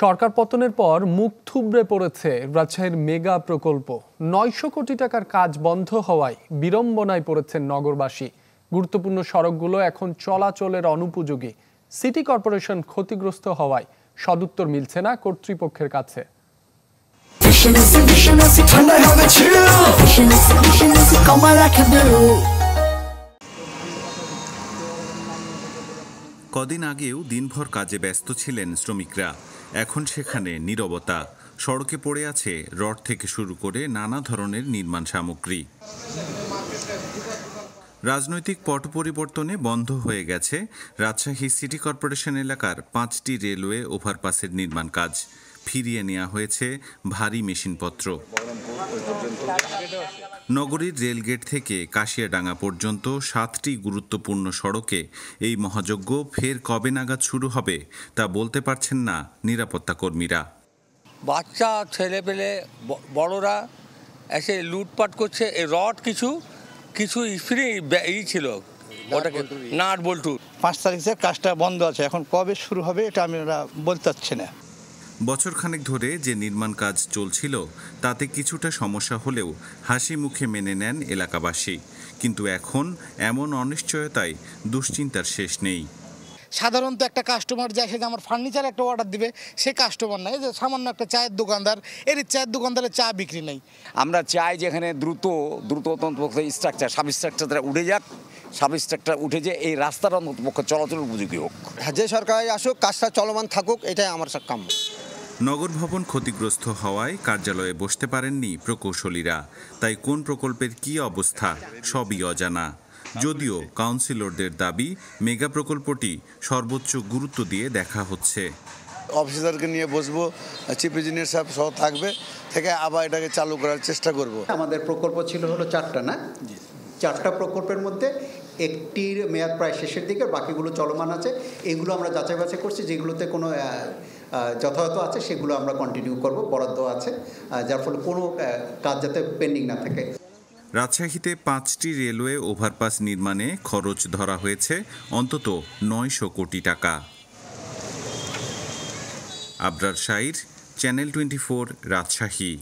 সরকার পতনের পর মুখ থুবড়ে পড়েছে রাজশাহীর মেগা প্রকল্প নয়শো কোটি টাকার কাজ বন্ধ হওয়ায় বিড়ম্বনায় পড়েছেন নগরবাসী গুরুত্বপূর্ণ সড়কগুলো এখন চলাচলের অনুপযোগী সিটি কর্পোরেশন ক্ষতিগ্রস্ত হওয়ায় সদুত্তর মিলছে না কর্তৃপক্ষের কাছে হবে কদিন আগেও দিনভর কাজে ব্যস্ত ছিলেন শ্রমিকরা এখন সেখানে নীরবতা সড়কে পড়ে আছে রড থেকে শুরু করে নানা ধরনের নির্মাণ সামগ্রী রাজনৈতিক পট পরিবর্তনে বন্ধ হয়ে গেছে রাজশাহী সিটি কর্পোরেশন এলাকার পাঁচটি রেলওয়ে ওভারপাসের নির্মাণ কাজ ফিরিয়ে নেওয়া হয়েছে ভারী মেশিনপত্র নগরীর রেলগেট থেকে কাশিয়াডাঙ্গা পর্যন্ত সাতটি গুরুত্বপূর্ণ সড়কে এই মহাযজ্ঞ ফের কবে নাগাদ শুরু হবে তা বলতে পারছেন না নিরাপত্তা কর্মীরা বাচ্চা পেলে বড়রা এসে লুটপাট করছে এই রড কিছু কিছু স্প্রিং ই ছিল ওটাকে নাট বল্টু পাঁচ তারিখ থেকে কাজটা বন্ধ আছে এখন কবে শুরু হবে এটা আমরা বলতে পারছি না বছরখানেক ধরে যে নির্মাণ কাজ চলছিল তাতে কিছুটা সমস্যা হলেও হাসি মুখে মেনে নেন এলাকাবাসী কিন্তু এখন এমন অনিশ্চয়তায় দুশ্চিন্তার শেষ নেই সাধারণত একটা কাস্টমার যায় সে আমার ফার্নিচার একটা অর্ডার দিবে সে কাস্টমার নাই যে সামান্য একটা চায়ের দোকানদার এর চায়ের দোকানদারের চা বিক্রি নেই আমরা চাই যেখানে দ্রুত দ্রুত অন্তত স্ট্রাকচার সাব স্ট্রাকচারটা উঠে যাক সাব স্ট্রাকচার উঠে যে এই রাস্তার অন্তত চলাচল উপযোগী হোক হ্যাঁ, যে সরকার আসুক কাজটা চলমান থাকুক এটাই আমার কাম্য নগর ভবন ক্ষতিগ্রস্ত হওয়ায় কার্যালয়ে বসতে পারেননি প্রকৌশলীরা তাই কোন প্রকল্পের কি অবস্থা সবই অজানা যদিও কাউন্সিলরদের দাবি মেগা প্রকল্পটি সর্বোচ্চ গুরুত্ব দিয়ে দেখা হচ্ছে অফিসারকে নিয়ে বসবো চিফ ইঞ্জিনিয়ার সাহেব সহ থাকবে থেকে আবার এটাকে চালু করার চেষ্টা করব আমাদের প্রকল্প ছিল হলো চারটা না চারটা প্রকল্পের মধ্যে একটির মেয়াদ প্রায় শেষের দিকে বাকিগুলো চলমান আছে এগুলো আমরা যাচাই বাছাই করছি যেগুলোতে কোনো যথাযথ আছে সেগুলো আমরা কন্টিনিউ করব বরাদ্দ আছে যার ফলে কোনো কাজ যাতে পেন্ডিং না থাকে রাজশাহীতে পাঁচটি রেলওয়ে ওভারপাস নির্মাণে খরচ ধরা হয়েছে অন্তত নয়শো কোটি টাকা আবরার সাইর চ্যানেল টোয়েন্টি ফোর রাজশাহী